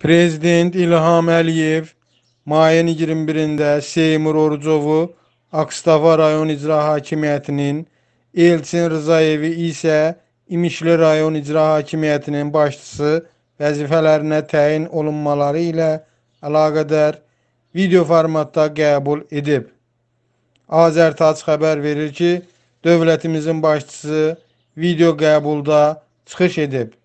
Prezident İlham Əliyev mayın 21-də Seymur Orucovu Akstava rayon icra hakimiyyətinin, Elçin Rzayevi isə İmişli rayon icra hakimiyyətinin başçısı vəzifələrinə təyin olunmaları ilə əlaqədar video formatda qəbul edib. Azərtac xəbər verir ki, dövlətimizin başçısı video qəbulda çıxış edib.